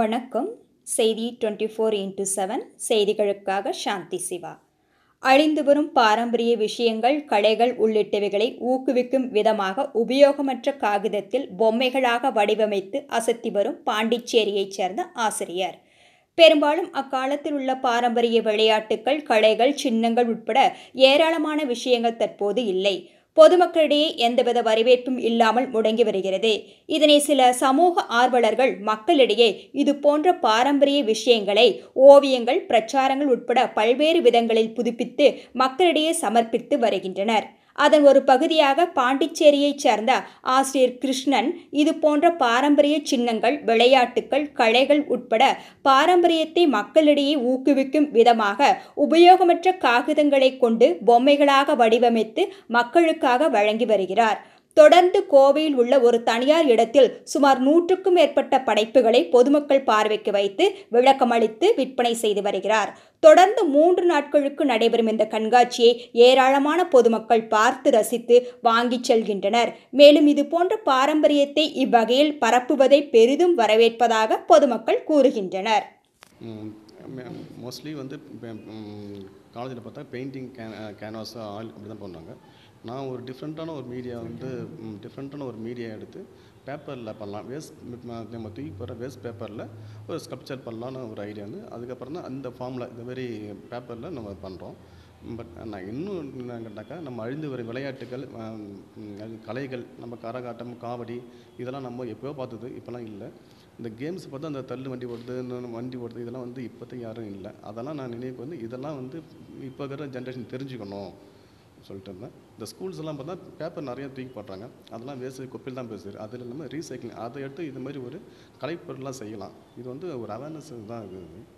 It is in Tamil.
வணக்கம் செய்தி டுவெண்ட்டி ஃபோர் இன்ட்டு செவன் செய்திகளுக்காக சாந்தி சிவா அழிந்து வரும் பாரம்பரிய விஷயங்கள் கடைகள் உள்ளிட்டவைகளை ஊக்குவிக்கும் விதமாக உபயோகமற்ற காகிதத்தில் பொம்மைகளாக வடிவமைத்து அசத்தி வரும் பாண்டிச்சேரியைச் சேர்ந்த ஆசிரியர் பெரும்பாலும் அக்காலத்தில் உள்ள பாரம்பரிய விளையாட்டுக்கள் கடைகள் சின்னங்கள் உட்பட ஏராளமான விஷயங்கள் தற்போது இல்லை பொதுமக்களிடையே எந்தவித வரவேற்பும் இல்லாமல் முடங்கி வருகிறது இதனை சில சமூக ஆர்வலர்கள் மக்களிடையே இதுபோன்ற பாரம்பரிய விஷயங்களை ஓவியங்கள் பிரச்சாரங்கள் உட்பட பல்வேறு விதங்களில் புதுப்பித்து மக்களிடையே சமர்ப்பித்து வருகின்றனர் அதன் ஒரு பகுதியாக பாண்டிச்சேரியைச் சேர்ந்த ஆசிரியர் கிருஷ்ணன் இது போன்ற பாரம்பரிய சின்னங்கள் விளையாட்டுக்கள் கலைகள் உட்பட பாரம்பரியத்தை மக்களிடையே ஊக்குவிக்கும் விதமாக உபயோகமற்ற காகிதங்களை கொண்டு பொம்மைகளாக வடிவமைத்து மக்களுக்காக வழங்கி வருகிறார் தொடர்ந்து கோவையில் உள்ள ஒரு தனியார் இடத்தில் சுமார் நூற்றுக்கும் மேற்பட்ட படைப்புகளை பொதுமக்கள் பார்வைக்கு வைத்து விளக்கமளித்து விற்பனை செய்து வருகிறார் தொடர்ந்து மூன்று நாட்களுக்கு நடைபெறும் இந்த கண்காட்சியை ஏராளமான பொதுமக்கள் பார்த்து ரசித்து வாங்கிச் செல்கின்றனர் மேலும் இது போன்ற பாரம்பரியத்தை இவ்வகையில் பரப்புவதை பெரிதும் வரவேற்பதாக பொதுமக்கள் கூறுகின்றனர் மோஸ்ட்லி வந்து காலேஜில் பார்த்தா பெயிண்டிங் கே கேன்வாஸ் ஆயில் அப்படி தான் பண்ணாங்க நான் ஒரு டிஃப்ரெண்ட்டான ஒரு மீடியா வந்து டிஃப்ரெண்ட்டான ஒரு மீடியா எடுத்து பேப்பரில் பண்ணலாம் வேஸ்ட் நம்ம தூக்கி போகிற வேஸ்ட் பேப்பரில் ஒரு ஸ்கல்ப்சர் பண்ணலான்னு ஒரு ஐடியா வந்து அதுக்கப்புறம் தான் அந்த ஃபார்மில் இந்த மாதிரி பேப்பரில் நம்ம பண்ணுறோம் பட் uh, நான் இன்னும் என்ன கேட்டாக்கா நம்ம அழிந்து வரும் விளையாட்டுகள் கலைகள் நம்ம கரகாட்டம் காவடி இதெல்லாம் நம்ம எப்போயோ பார்த்தது இப்போலாம் இல்லை இந்த கேம்ஸ் பார்த்தா அந்த தள்ளு வண்டி ஓடுறது இன்னொன்று வண்டி ஓடுறது இதெல்லாம் வந்து இப்போத்தையும் யாரும் இல்லை அதெல்லாம் நான் நினைவுக்கு வந்து இதெல்லாம் வந்து இப்போ இருக்கிற ஜென்ரேஷன் தெரிஞ்சுக்கணும் சொல்லிட்டு இருந்தேன் இந்த ஸ்கூல்ஸ் எல்லாம் பார்த்தா பேப்பர் நிறைய தூக்கி போடுறாங்க அதெல்லாம் வேஸ்ட் குப்பில் தான் பேசுது அதில் இல்லாமல் ரீசைக்கிளிங் அதை எடுத்து இது மாதிரி ஒரு கலைப்பொருளாக செய்யலாம் இது வந்து ஒரு அவேர்னஸ் தான் இருக்குது